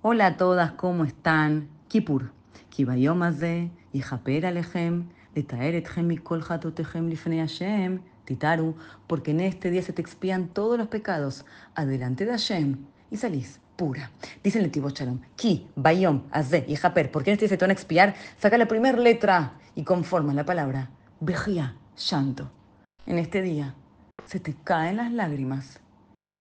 Hola a todas, ¿cómo están? Kippur. Kibayom y Yihaper Alejem, Letaer Etchem y Hatotejem Lifnei Hashem, Titaru, porque en este día se te expían todos los pecados, adelante de Hashem, y salís pura. Dice el Tibo Shalom, Ki, Bayom, y Yihaper, porque en este día se te van a expiar, saca la primera letra y conforma la palabra, Bejía, llanto. En este día se te caen las lágrimas.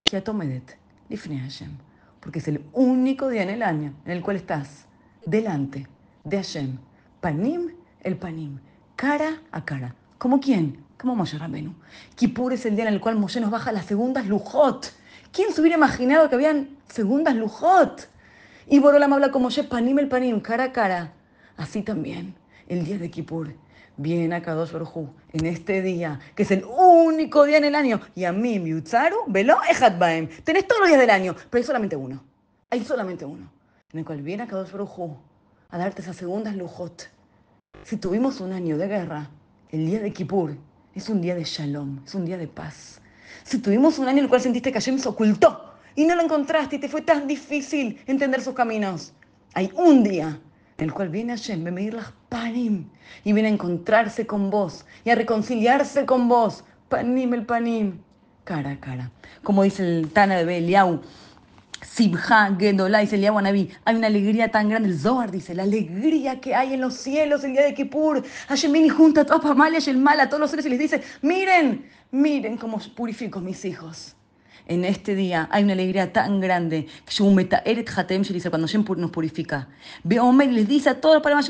Kiatomedet, Lifnei Hashem porque es el único día en el año en el cual estás delante de Hashem, panim el panim, cara a cara. ¿Como quién? Como Moshe Rabenu. Kippur es el día en el cual Moshe nos baja las segundas lujot. ¿Quién se hubiera imaginado que habían segundas lujot? Y Borolam habla como Moshe, panim el panim, cara a cara. Así también el día de Kippur. viene a Kadosh Orhu, en este día, que es el único día en el año. Y a mí, mi veló velo, Ejatbaem. Tenés todos los días del año, pero hay solamente uno. Hay solamente uno. En el cual viene a Kadosh Orhu a darte esas segundas lujot. Si tuvimos un año de guerra, el día de Kippur es un día de shalom, es un día de paz. Si tuvimos un año en el cual sentiste que Hashem se ocultó y no lo encontraste y te fue tan difícil entender sus caminos, hay un día el cual viene Hashem a medir las panim y viene a encontrarse con vos y a reconciliarse con vos. Panim el panim, cara a cara. Como dice el Tana de Beliau, Sibha Gendola, dice el Anabi, hay una alegría tan grande. El Zohar dice, la alegría que hay en los cielos el día de Kippur. Hashem junta a y el mal a todos los seres y les dice, miren, miren cómo purifico mis hijos en este día hay una alegría tan grande que cuando Shem nos purifica. Ve Omer y les dice a todos los palabras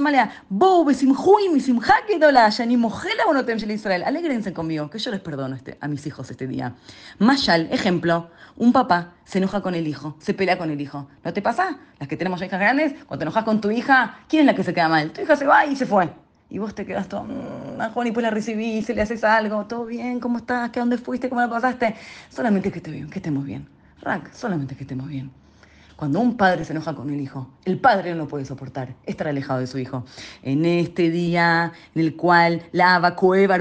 Israel Alégrense conmigo, que yo les perdono este, a mis hijos este día. Mashal, ejemplo, un papá se enoja con el hijo, se pelea con el hijo. ¿No te pasa? Las que tenemos hijas grandes, cuando te enojas con tu hija, ¿quién es la que se queda mal? Tu hija se va y se fue. Y vos te quedas todo, mmm, y pues la recibís, le haces algo, todo bien, ¿cómo estás? ¿Qué dónde fuiste? ¿Cómo la pasaste? Solamente que esté bien, que estemos bien. Rack, solamente que estemos bien. Cuando un padre se enoja con el hijo, el padre no puede soportar, estar alejado de su hijo. En este día en el cual lava,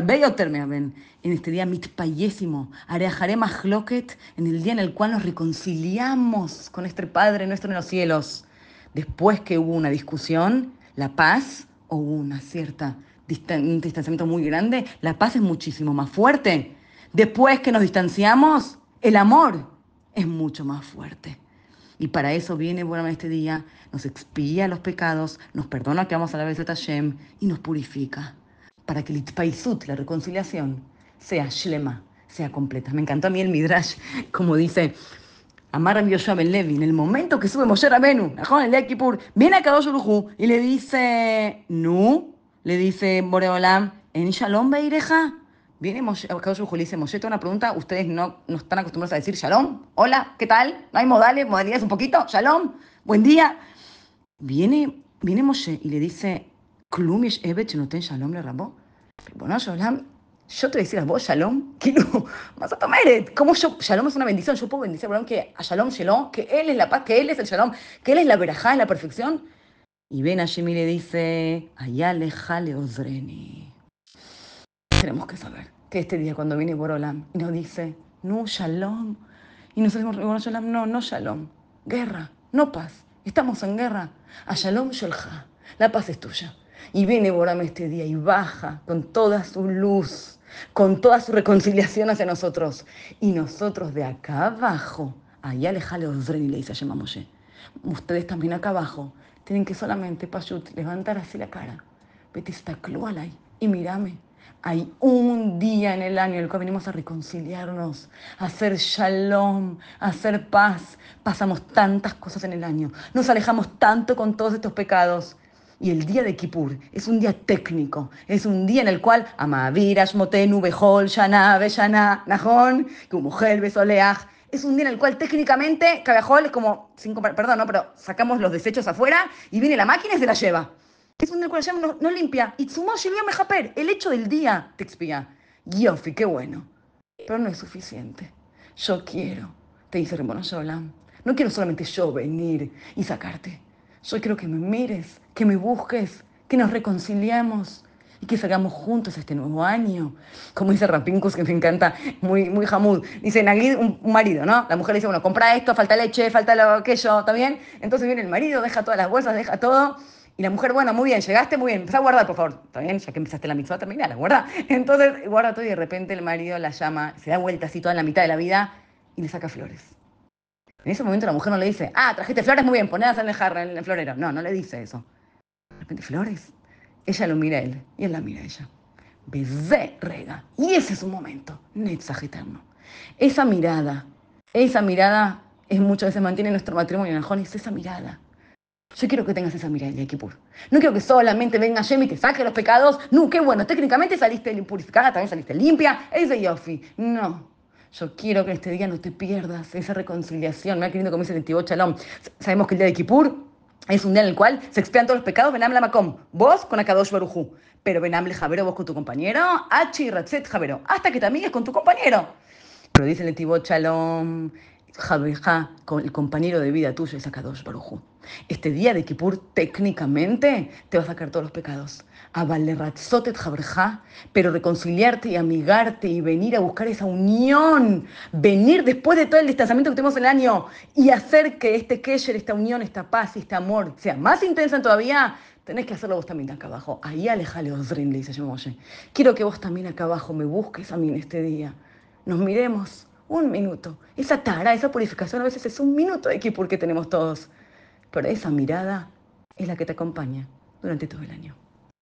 bello termeaben, en este día mitpayésimo, areajaré majloquet, en el día en el cual nos reconciliamos con este Padre nuestro en los cielos. Después que hubo una discusión, la paz o una cierta distanciamiento muy grande, la paz es muchísimo más fuerte. Después que nos distanciamos, el amor es mucho más fuerte. Y para eso viene bueno este día, nos expía los pecados, nos perdona que vamos a la vez de Tashem y nos purifica. Para que el Itpaisut, la reconciliación, sea Shlema, sea completa. Me encantó a mí el Midrash, como dice Amar a Yoshua Ben Levi, en el momento que sube Moshe Rabenu, el de Kippur, viene a Kadosh Urujú y le dice, ¿Nu? le dice Boreolam, en Shalom Beireja. Viene Moshe, Kadosh Urujú, le dice, Moshe, tengo una pregunta, ustedes no, no están acostumbrados a decir Shalom, hola, ¿qué tal? ¿No hay modales, modalidades un poquito? Shalom, buen día. Viene, viene Moshe y le dice, Klumish no ten Shalom le Rabó. Bueno, Shalom yo te decía vos, Shalom, que no, vas a tomar, eh, como yo, Shalom es una bendición, yo puedo bendecir, Boram que a Shalom, Shalom, que él es la paz, que él es el Shalom, que él es la verajá, es la perfección. Y Ben Hashemi le dice, allá lejale Tenemos que saber que este día cuando viene Borolam y nos dice, no, Shalom, y nos decimos, no, no, Shalom, guerra, no paz, estamos en guerra, a Shalom, Sholja, la paz es tuya. Y viene Boram este día y baja con toda su luz con toda su reconciliación hacia nosotros. Y nosotros de acá abajo, ahí alejale los y le ustedes también acá abajo tienen que solamente, Pashut, levantar así la cara. Betistaclualay y mírame. Hay un día en el año en el que venimos a reconciliarnos, a hacer shalom, a hacer paz. Pasamos tantas cosas en el año, nos alejamos tanto con todos estos pecados y el día de Kippur es un día técnico, es un día en el cual Amaviras, Motenu, Behol, Shana, Beshana, Najón, mujer Besoleaj, Es un día en el cual técnicamente Cabajol es como, perdón, no, pero sacamos los desechos afuera y viene la máquina y se la lleva. Es un día en el cual Hashem nos, no limpia. Y sumó Mejaper, el hecho del día te expía. Yofi, qué bueno. Pero no es suficiente. Yo quiero, te dice Ramón Sholam. No quiero solamente yo venir y sacarte. Yo quiero que me mires, que me busques, que nos reconciliemos y que salgamos juntos este nuevo año. Como dice Rapincus, que me encanta, muy, muy jamud. Dice Naguid, un, marido, ¿no? La mujer le dice, bueno, compra esto, falta leche, falta lo, aquello, ¿está bien? Entonces viene el marido, deja todas las bolsas, deja todo. Y la mujer, bueno, muy bien, llegaste, muy bien, empezá a guardar, por favor. Está bien, ya que empezaste la mitzvah, la guarda. Entonces guarda todo y de repente el marido la llama, se da vuelta así toda en la mitad de la vida y le saca flores. En ese momento la mujer no le dice, ah, trajiste flores, muy bien, ponedas en el jarro, en el florero. No, no le dice eso. De repente, flores. Ella lo mira a él y él la mira a ella. Bebé rega. Y ese es un momento, Netzach eterno. Esa mirada, esa mirada es muchas veces mantiene nuestro matrimonio en ajones, esa mirada. Yo quiero que tengas esa mirada de equipo. No quiero que solamente venga Yemi y te saque los pecados. No, qué bueno, técnicamente saliste purificada, también saliste limpia. Ese Yofi. No. Yo quiero que este día no te pierdas esa reconciliación. Me ha querido el 78 chalón. Sabemos que el día de Kippur es un día en el cual se expian todos los pecados, Benam Macom, vos con Akadosh Barujú, pero Benam Javero, vos con tu compañero, Hachi Ratzet Javero, hasta que te es con tu compañero. Pero dice el chalón Shalom, con el compañero de vida tuyo es Akadosh Barujú. Este día de Kippur, técnicamente, te va a sacar todos los pecados pero reconciliarte y amigarte y venir a buscar esa unión, venir después de todo el distanciamiento que tenemos el año y hacer que este Kesher, esta unión, esta paz y este amor sea más intensa todavía, tenés que hacerlo vos también acá abajo. Ahí alejale Osrin, dice Yemoye. Quiero que vos también acá abajo me busques a mí en este día. Nos miremos un minuto. Esa tara, esa purificación a veces es un minuto de Kipur porque tenemos todos. Pero esa mirada es la que te acompaña durante todo el año.